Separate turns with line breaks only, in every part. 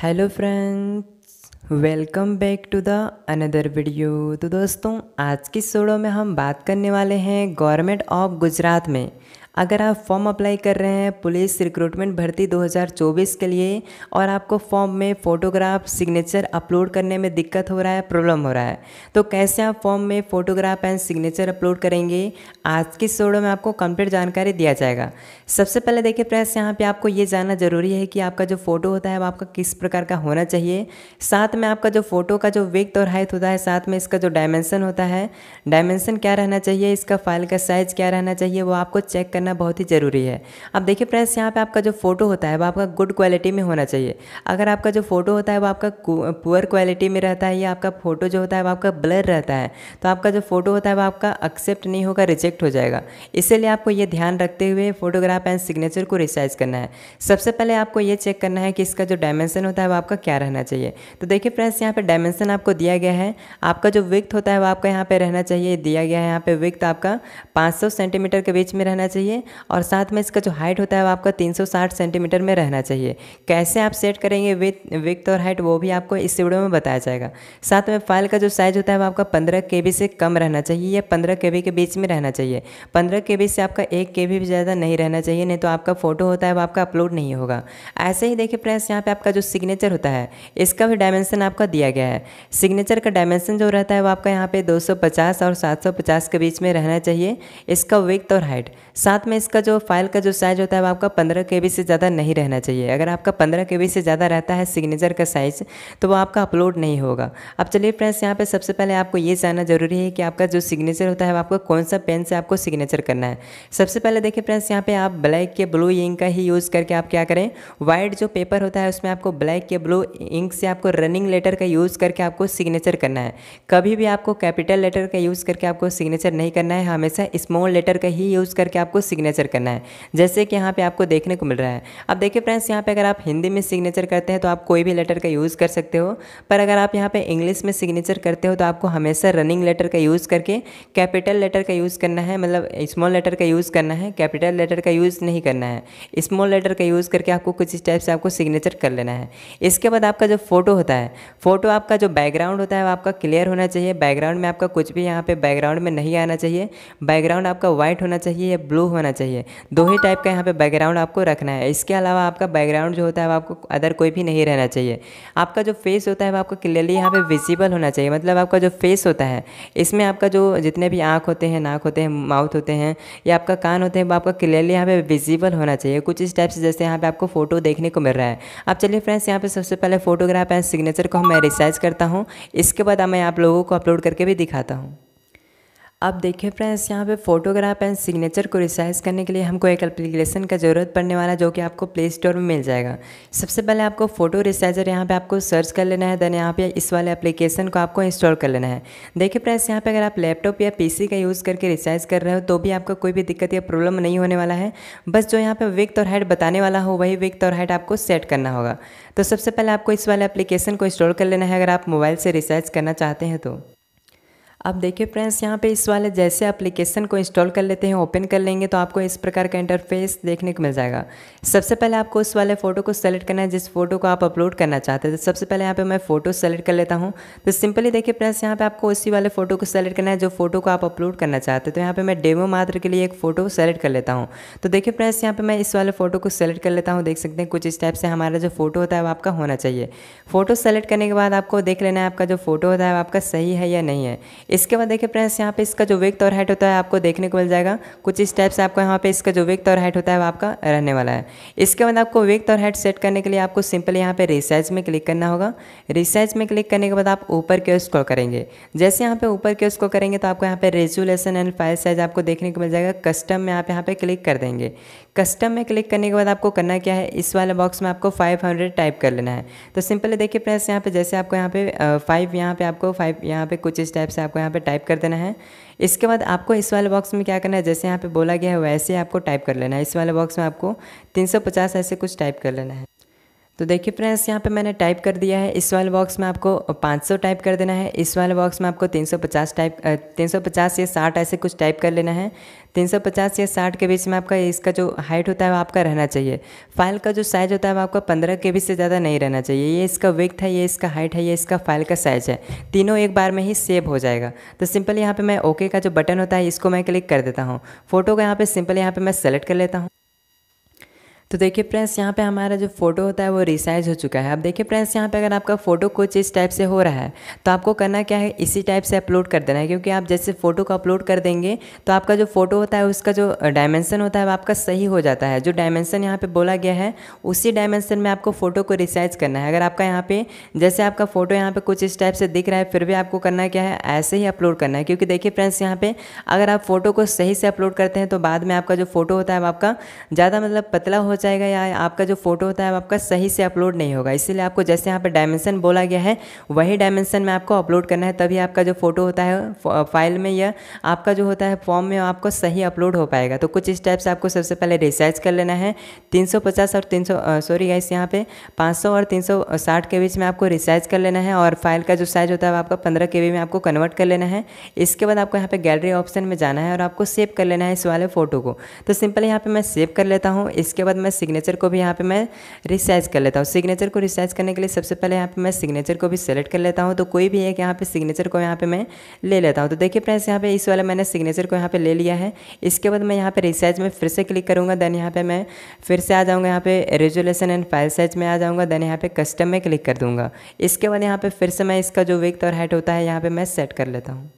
hello friends welcome back to the another video तो दोस्तों आज की सोडो में हम बात करने वाले हैं गवर्नमेंट ऑफ गुजरात में अगर आप फॉर्म अप्लाई कर रहे हैं पुलिस रिक्रूटमेंट भर्ती 2024 के लिए और आपको फॉर्म में फ़ोटोग्राफ सिग्नेचर अपलोड करने में दिक्कत हो रहा है प्रॉब्लम हो रहा है तो कैसे आप फॉर्म में फ़ोटोग्राफ एंड सिग्नेचर अपलोड करेंगे आज की सोडो में आपको कंप्लीट जानकारी दिया जाएगा सबसे पहले देखिए प्रेस यहाँ पर आपको ये जानना ज़रूरी है कि आपका जो फ़ोटो होता है वो आपका किस प्रकार का होना चाहिए साथ में आपका जो फ़ोटो का जो विक्थ और हाइट होता है साथ में इसका जो डायमेंसन होता है डायमेंसन क्या रहना चाहिए इसका फाइल का साइज़ क्या रहना चाहिए वो आपको चेक करना करना बहुत ही ज़रूरी है अब देखिए फ्रेंड्स यहाँ पे आपका जो फ़ोटो होता है वो आपका गुड क्वालिटी में होना चाहिए अगर आपका जो फ़ोटो होता है वो आपका पुअर क्वालिटी में रहता है या आपका फ़ोटो जो होता है वो आपका ब्लर रहता है तो आपका जो फ़ोटो होता है वो आपका एक्सेप्ट नहीं होगा रिजेक्ट हो जाएगा इसीलिए आपको ये ध्यान रखते हुए फोटोग्राफ एंड सिग्नेचर को रिसाइज करना है सबसे पहले आपको ये चेक करना है कि इसका जो डायमेंशन होता है वो आपका क्या रहना चाहिए तो देखिए फ्रेंड्स यहाँ पर डायमेंशन आपको दिया गया है आपका जो विक्थ होता है वो आपका यहाँ पर रहना चाहिए दिया गया है यहाँ पर विक्थ आपका पाँच सेंटीमीटर के बीच में रहना चाहिए चाहिए और साथ में इसका जो हाइट होता है वो आपका 360 सेंटीमीटर में रहना चाहिए कैसे आप सेट करेंगे विथ विथ और हाइट वो भी आपको इस वीडियो में बताया जाएगा साथ में फाइल का जो साइज़ होता है वो आपका पंद्रह के से कम रहना चाहिए या पंद्रह के के बीच में रहना चाहिए पंद्रह के से आपका एक के भी ज़्यादा नहीं रहना चाहिए नहीं तो आपका फ़ोटो होता है वो आपका अपलोड नहीं होगा ऐसे ही देखिए फ्रेंड्स यहाँ पर आपका जो सिग्नेचर होता है इसका भी डायमेंशन आपका दिया गया है सिग्नेचर का डायमेंशन जो रहता है वो आपका यहाँ पे 250 और 750 के बीच में रहना चाहिए इसका विथ और हाइट साथ में इसका जो फाइल का जो साइज़ होता है वो आपका पंद्रह के से ज़्यादा नहीं रहना चाहिए अगर आपका पंद्रह के से ज़्यादा रहता है सिग्नेचर का साइज़ तो वो आपका अपलोड नहीं होगा अब चलिए फ्रेंड्स यहाँ पर सबसे पहले आपको ये जानना जरूरी है कि आपका जो सिग्नेचर होता है वो आपको कौन सा पेन से आपको सिग्नेचर करना है सबसे पहले देखिए फ्रेंड्स यहाँ पे आप ब्लैक के ब्लू इंक का ही यूज़ करके आप क्या करें वाइट जो पेपर होता है उसमें आपको ब्लैक या ब्लू इंक से आपको रनिंग लेटर का यूज़ करके आपको सिग्नेचर करना है कभी भी आपको कैपिटल लेटर का यूज़ करके आपको सिग्नेचर नहीं करना है हमेशा स्मॉल लेटर का ही यूज़ करके आपको सिग्नेचर करना है जैसे कि यहाँ पे आपको देखने को मिल रहा है अब देखिए फ्रेंड्स यहाँ पे अगर आप हिंदी में सिग्नेचर करते हैं तो आप कोई भी लेटर का यूज़ कर सकते हो पर अगर आप यहाँ पे इंग्लिश में सिग्नेचर करते हो तो आपको हमेशा रनिंग लेटर का यूज़ करके कैपिटल लेटर का यूज़ करना है मतलब स्मॉल लेटर का यूज़ करना है कैपिटल लेटर का यूज़ नहीं करना है स्मॉल लेटर का यूज़ करके आपको कुछ इस टाइप से आपको सिग्नेचर कर लेना है इसके बाद आपका जो फ़ोटो होता है फ़ोटो आपका जो बैकग्राउंड होता है वो आपका क्लियर होना चाहिए बैकग्राउंड में आपका कुछ भी यहाँ पे बैकग्राउंड में नहीं आना चाहिए बैकग्राउंड आपका व्हाइट होना चाहिए या ब्लू होना चाहिए दो ही टाइप का यहाँ पे बैकग्राउंड आपको रखना है इसके अलावा आपका बैकग्राउंड जो होता है वो आपको अदर कोई भी नहीं रहना चाहिए आपका जो फेस होता है वो आपको क्लियरली यहाँ पे विजिबल होना चाहिए मतलब आपका जो फेस होता है इसमें आपका जो जितने भी आँख होते हैं नाक होते हैं माउथ होते हैं या आपका कान होते हैं वो आपका क्लियरली यहाँ पर विजिबल होना चाहिए कुछ इस टाइप से जैसे यहाँ पर आपको फ़ोटो देखने को मिल रहा है अब चलिए फ्रेंड्स यहाँ पर सबसे पहले फोटोग्राफ एंड सिग्नेचर को मैं रिसाइज करता हूँ इसके बाद मैं आप लोगों को अपलोड करके भी दिखाता हूँ अब देखिए फ्रेंड्स यहाँ पे फोटोग्राफ एंड सिग्नेचर को रिसाइज करने के लिए हमको एक एप्लीकेशन का ज़रूरत पड़ने वाला जो कि आपको प्ले स्टोर में मिल जाएगा सबसे पहले आपको फ़ोटो रिसाइजर यहाँ पे आपको सर्च कर लेना है देन यहाँ पे इस वाले एप्लीकेशन को आपको इंस्टॉल कर लेना है देखिए फ्रेंड्स यहाँ पे अगर आप लैपटॉप या पी का यूज़ करके रिसाइज कर रहे हो तो भी आपको कोई भी दिक्कत या प्रॉब्लम नहीं होने वाला है बस जो यहाँ पर विक्थ और हाइट बताने वाला हो वही विक्थ और हाइट आपको सेट करना होगा तो सबसे पहले आपको इस वाले एप्लीकेशन को इंस्टॉल कर लेना है अगर आप मोबाइल से रिसाइज करना चाहते हैं तो अब देखिए फ्रेंड्स यहाँ पे इस वाले जैसे एप्लीकेशन को इंस्टॉल कर लेते हैं ओपन कर लेंगे तो आपको इस प्रकार का इंटरफेस देखने को मिल जाएगा सबसे पहले आपको उस वाले फ़ोटो को सेलेक्ट करना है जिस फोटो को आप अपलोड करना चाहते हैं तो सबसे पहले यहाँ पे मैं फ़ोटो सेलेक्ट कर लेता हूँ तो सिंपली देखिए फ्रेंड्स यहाँ पे आपको उसी वाले फ़ोटो को सेलेक्ट करना है जो फोटो को आप अपलोड करना चाहते हैं तो यहाँ पर मैं डेमो मात्र के लिए एक फ़ोटो सेलेक्ट कर लेता हूँ तो देखिए फ्रेंड्स यहाँ पर मैं इस वाले फ़ोटो को सेलेक्ट कर लेता हूँ देख सकते हैं कुछ इस टाइप से हमारा जो फोटो होता है वो आपका होना चाहिए फ़ोटो सेलेक्ट करने के बाद आपको देख लेना है आपका जो फोटो होता है वो आपका सही है या नहीं है इसके बाद देखिए फ्रेंड्स यहाँ पे इसका जो विक्थ और हाइट होता है आपको देखने को मिल जाएगा कुछ इस टाइप से आपको यहाँ पे इसका जो विक्थ और हाइट होता है वो आपका रहने वाला है इसके बाद आपको विक्थ और हाइट सेट करने के लिए आपको सिंपल यहाँ पे रिसाइज में क्लिक करना होगा रिसाइज में क्लिक करने के बाद आप ऊपर के ओर करेंगे जैसे यहाँ पे ऊपर के ओर करेंगे तो आपको यहाँ पे रेजुलेशन एंड फाइल साइज आपको देखने को मिल जाएगा कस्टम में आप यहाँ पे क्लिक कर देंगे कस्टम में क्लिक करने के बाद आपको करना क्या है इस वाले बॉक्स में आपको हंड्रेड टाइप कर लेना है तो सिंपली देखिए फ्रेंड्स यहाँ पे जैसे आपको यहाँ पे फाइव यहाँ पे आपको फाइव यहाँ पे कुछ इस टाइप से आपको यहाँ पे टाइप कर देना है इसके बाद आपको इस वाले बॉक्स में क्या करना है जैसे यहाँ पे बोला गया है वैसे आपको टाइप कर लेना है इस वाले बॉक्स में आपको 350 ऐसे कुछ टाइप कर लेना है तो देखिए फ्रेंड्स यहाँ पे मैंने टाइप कर दिया है इस वाले बॉक्स में आपको 500 टाइप कर देना है इस वाले बॉक्स में आपको 350 टाइप 350 या 60 ऐसे कुछ टाइप कर लेना है 350 या 60 के बीच में आपका इसका जो हाइट होता है वो आपका रहना चाहिए फाइल का जो साइज़ होता है वो आपका 15 के बीच से ज़्यादा नहीं रहना चाहिए ये इसका विक्थ है ये इसका हाइट है ये इसका फाइल का साइज़ है तीनों एक बार में ही सेव हो जाएगा तो सिंपल यहाँ पर मैं ओके का जो बटन होता है इसको मैं क्लिक कर देता हूँ फोटो का यहाँ पर सिंपल यहाँ पर मैं सेलेक्ट कर लेता हूँ तो देखिए फ्रेंड्स यहाँ पे हमारा जो फ़ोटो होता है वो रिसाइज हो चुका है अब देखिए फ्रेंड्स यहाँ पे अगर आपका फ़ोटो कुछ इस टाइप से हो रहा है तो आपको करना क्या है इसी टाइप से अपलोड कर देना है क्योंकि आप जैसे फ़ोटो को अपलोड कर देंगे तो आपका जो फ़ोटो होता है उसका जो डायमेंसन होता है आपका सही हो जाता है जो डायमेंसन यहाँ पर बोला गया है उसी डायमेंसन में आपको फ़ोटो को रिसाइज करना है अगर आपका यहाँ पर जैसे आपका फ़ोटो यहाँ पर कुछ इस टाइप से दिख रहा है फिर भी आपको करना क्या है ऐसे ही अपलोड करना है क्योंकि देखिए फ्रेंड्स यहाँ पर अगर आप फ़ोटो को सही से अपलोड करते हैं तो बाद में आपका जो फ़ोटो होता है आपका ज़्यादा मतलब पतला हो जाएगा या आपका जो फोटो होता है आपका सही से अपलोड नहीं होगा इसीलिए आपको जैसे यहाँ पर डायमेंशन बोला गया है वही डायमेंशन में आपको अपलोड करना है तभी आपका जो फोटो होता है फाइल में या आपका जो होता है फॉर्म में आपको सही अपलोड हो पाएगा तो कुछ स्टेप्स आपको सबसे पहले रिसर्च कर लेना है 350 और 300 सॉरी गाइस यहाँ पे 500 और 360 के बीच में आपको रिसर्च कर लेना है और फाइल का जो साइज़ होता है आपका 15 के में आपको कन्वर्ट कर लेना है इसके बाद आपको यहाँ पे गैलरी ऑप्शन में जाना है और आपको सेव कर लेना है इस वाले फ़ोटो को तो सिंपल यहाँ पे मैं सेव कर लेता हूँ इसके बाद मैं सिग्नेचर को भी यहाँ पे मैं रिसाइज कर लेता हूँ सिग्नेचर को रिसाइज करने के लिए सबसे पहले यहाँ पे मैं सिग्नेचर को भी सेलेक्ट कर लेता हूँ तो कोई भी एक यहाँ पे सिग्नेचर को यहाँ पे मैं ले लेता हूँ तो देखिए फ्रेंड्स यहाँ पे इस वाला मैंने सिग्नेचर को यहाँ पे ले लिया है इसके बाद मैं यहाँ पे रिसाइज में फिर से क्लिक करूँगा देन यहाँ पे मैं फिर से आ जाऊँगा यहाँ पे रेजोलेशन एंड फाइल साइज में आ जाऊँगा देन यहाँ पे कस्टम में क्लिक कर दूँगा इसके बाद यहाँ पे फिर से मैं इसका जो विक्थ और हाइट होता है यहाँ पे मैं सेट कर लेता हूँ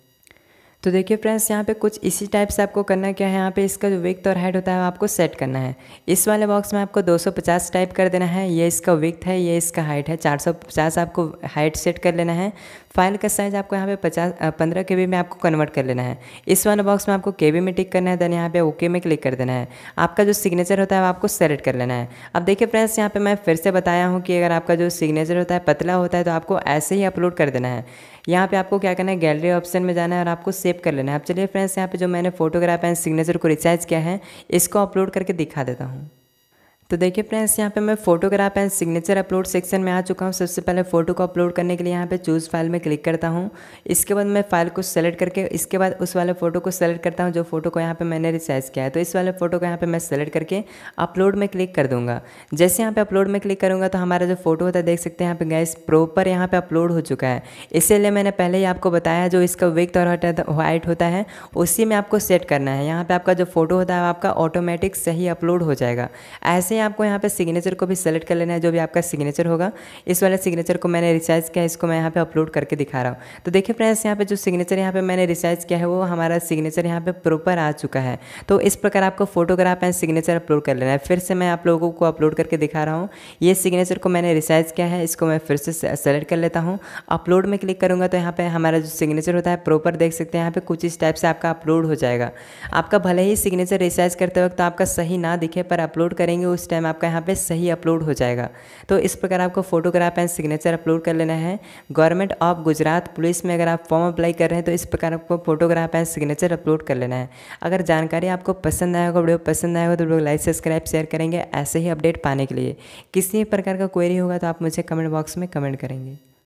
तो देखिए फ्रेंड्स यहाँ पे कुछ इसी टाइप से आपको करना क्या है यहाँ पे इसका जो विक्थ और हाइट होता है वो आपको सेट करना है इस वाले बॉक्स में आपको 250 टाइप कर देना है ये इसका विक्थ है ये इसका हाइट है 450 आपको हाइट सेट कर लेना है फाइल का साइज़ आपको यहाँ पे पचास पंद्रह के में आपको कन्वर्ट कर लेना है इस वाले बॉक्स में आपको के में टिक करना है देन यहाँ पे ओके में क्लिक कर देना है आपका जो सिग्नेचर होता है वो आपको सेलेक्ट कर लेना है अब देखिए फ्रेंड्स यहाँ पर मैं फिर से बताया हूँ कि अगर आपका जो सिग्नेचर होता है पतला होता है तो आपको ऐसे ही अपलोड कर देना है यहाँ पे आपको क्या करना है गैलरी ऑप्शन में जाना है और आपको सेव कर लेना है अब चलिए फ्रेंड्स यहाँ पे जो मैंने फोटोग्राफ एंड सिग्नेचर को रिचार्ज किया है इसको अपलोड करके दिखा देता हूँ तो देखिए फ्रेंड्स यहाँ पे मैं photograph and signature upload section में आ चुका हूँ सबसे पहले फ़ोटो को अपलोड करने के लिए यहाँ पे चूज़ फाइल में क्लिक करता हूँ इसके बाद मैं फाइल को सेलेक्ट करके इसके बाद उस वाले फ़ोटो को सेलेक्ट करता हूँ जो फोटो को यहाँ पे मैंने रिसाइज किया है तो इस वाले फ़ोटो को यहाँ पर मैं सेलेक्ट करके अपलोड में क्लिक कर दूँगा जैसे यहाँ पर अपलोड में क्लिक करूँगा तो हमारा जो फोटो होता है देख सकते हैं यहाँ पर गैस प्रोपर यहाँ पर अपलोड हो चुका है इसीलिए मैंने पहले ही आपको बताया जो इसका विथ और वाइट होता है उसी में आपको सेट करना है यहाँ पर आपका जो फोटो होता है आपका ऑटोमेटिक सही अपलोड हो जाएगा ऐसे ही आपको यहाँ पे सिग्नेचर को भी सेलेक्ट कर लेना है जो भी आपका सिग्नेचर होगा इस वाले सिग्नेचर को मैंने रिसाइज किया है इसको मैं यहाँ पे अपलोड करके दिखा रहा हूँ तो देखिए फ्रेंड्स यहाँ पे जो सिग्नेचर यहाँ पे मैंने रिसाइज किया है वो हमारा सिग्नेचर यहाँ पे प्रॉपर आ चुका है तो इस प्रकार आपको फोटोग्राफ एंड सिग्नेचर अपलोड कर लेना है फिर से मैं आप लोगों को अपलोड करके दिखा रहा हूँ ये सिग्नेचर को मैंने रिसाइज किया है इसको मैं फिर से सेलेक्ट कर लेता हूँ अपलोड में क्लिक करूँगा तो यहाँ पर हमारा जो सिग्नेचर होता है प्रॉपर देख सकते हैं यहाँ पर कुछ इस टाइप से आपका अपलोड हो जाएगा आपका भले ही सिग्नेचर रिसाइज करते वक्त आपका सही ना दिखे पर अपलोड करेंगे उस टाइम आपका यहाँ पे सही अपलोड हो जाएगा तो इस प्रकार आपको फोटोग्राफ एंड सिग्नेचर अपलोड कर लेना है गवर्नमेंट ऑफ गुजरात पुलिस में अगर आप फॉर्म अप्लाई कर रहे हैं तो इस प्रकार आपको फोटोग्राफ एंड सिग्नेचर अपलोड कर लेना है अगर जानकारी आपको पसंद आया होगा वीडियो पसंद आया होगा तो वीडियो लाइक सब्सक्राइब शेयर करेंगे ऐसे ही अपडेट पाने के लिए किसी प्रकार का क्वेरी होगा तो आप मुझे कमेंट बॉक्स में कमेंट करेंगे